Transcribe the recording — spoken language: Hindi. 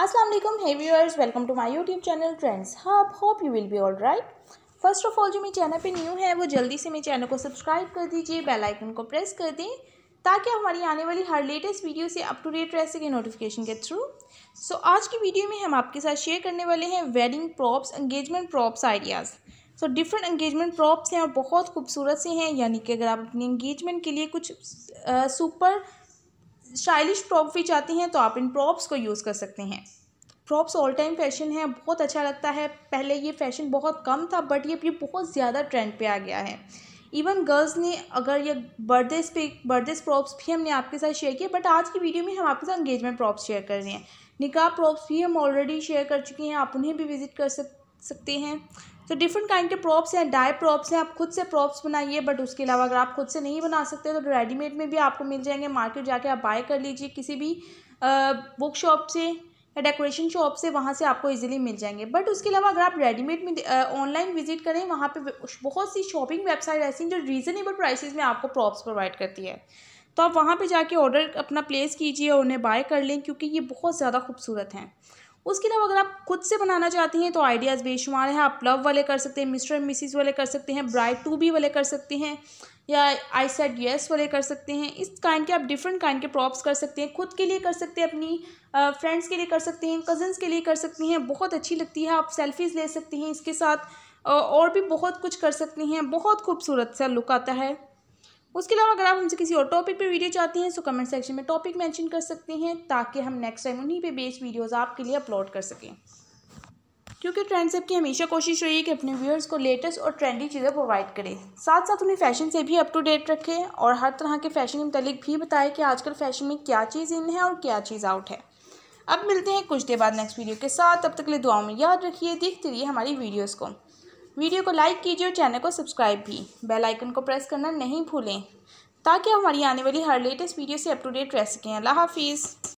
असलम है viewers welcome to my YouTube channel Trends Hub hope you will be all right first of all जो मेरे चैनल पे न्यू है वो जल्दी से मेरे चैनल को सब्सक्राइब कर दीजिए बेल आइकन को प्रेस कर दें ताकि हमारी आने वाली हर लेटेस्ट वीडियो से अप टू डेट रह सके नोटिफिकेशन के थ्रू सो so, आज की वीडियो में हम आपके साथ शेयर करने वाले हैं wedding props engagement props ideas so different engagement props हैं और बहुत खूबसूरत से हैं यानी कि अगर आप अपनी एंगेजमेंट के लिए कुछ सुपर स्टाइलिश प्रॉप भी चाहती हैं तो आप इन प्रॉप्स को यूज़ कर सकते हैं प्रॉप्स ऑल टाइम फैशन है बहुत अच्छा लगता है पहले ये फैशन बहुत कम था बट ये अभी बहुत ज़्यादा ट्रेंड पे आ गया है इवन गर्ल्स ने अगर ये बर्थडे पे बर्थडे प्रॉप्स भी हमने आपके साथ शेयर किए बट आज की वीडियो में हम आपके साथ एंगेजमेंट प्रॉप्स शेयर कर रहे हैं निकाह प्रॉप्स भी हम ऑलरेडी शेयर कर चुके हैं आप उन्हें भी विज़िट कर सक सकते हैं तो डिफरेंट काइंड के प्रॉप्स हैं डाई प्रॉप्स हैं आप खुद से प्रॉप्स बनाइए बट उसके अलावा अगर आप खुद से नहीं बना सकते तो रेडीमेड में भी आपको मिल जाएंगे मार्केट जाके आप बाय कर लीजिए किसी भी बुक शॉप से या डेकोरेशन शॉप से वहाँ से आपको इजीली मिल जाएंगे बट उसके अलावा अगर आप रेडीमेड में ऑनलाइन विजिट करें वहाँ पे बहुत सी शॉपिंग वेबसाइट ऐसी हैं जो रीज़नेबल प्राइसेस में आपको प्रॉप्स प्रोवाइड करती है तो आप वहाँ पे जाके ऑर्डर अपना प्लेस कीजिए और उन्हें बाय कर लें क्योंकि ये बहुत ज़्यादा खूबसूरत हैं उसके अलावा अगर आप खुद से बनाना चाहती हैं तो आइडियाज़ बेशुमार हैं आप लव वाले कर सकते हैं मिस्टर एंड मिसिस वाले कर सकते हैं ब्राइड टू बी वाले कर सकते हैं या आई सेट येस वाले कर सकते हैं इस काइंड के आप डिफरेंट काइंड के प्रॉप्स कर सकते हैं खुद के लिए कर सकते हैं अपनी फ्रेंड्स के लिए कर सकते हैं कज़न्स के लिए कर सकते हैं बहुत अच्छी लगती है आप सेल्फीज़ ले सकती हैं इसके साथ और भी बहुत कुछ कर सकती हैं बहुत खूबसूरत सा लुक आता है उसके अलावा अगर आप हमसे किसी और टॉपिक पे वीडियो चाहती हैं तो कमेंट सेक्शन में टॉपिक मेंशन कर सकते हैं ताकि हम नेक्स्ट टाइम उन्हीं पे बेस्ड वीडियोस आपके लिए अपलोड कर सकें क्योंकि ट्रेंड्स की हमेशा कोशिश रही है कि अपने व्यूअर्स को लेटेस्ट और ट्रेंडी चीज़ें प्रोवाइड करें साथ साथ उन्हें फैशन से भी अप टू डेट रखें और हर तरह के फैशन के मतलब भी बताएं कि आजकल फैशन में क्या चीज़ इन है और क्या चीज़ आउट है अब मिलते हैं कुछ देर बाद नेक्स्ट वीडियो के साथ तब तक के लिए दुआओं में याद रखिए देखते रहिए हमारी वीडियोज़ को वीडियो को लाइक कीजिए और चैनल को सब्सक्राइब भी बेल आइकन को प्रेस करना नहीं भूलें ताकि हमारी आने वाली हर लेटेस्ट वीडियो से अप टू डेट रह सकें अल्लाह हाफिज़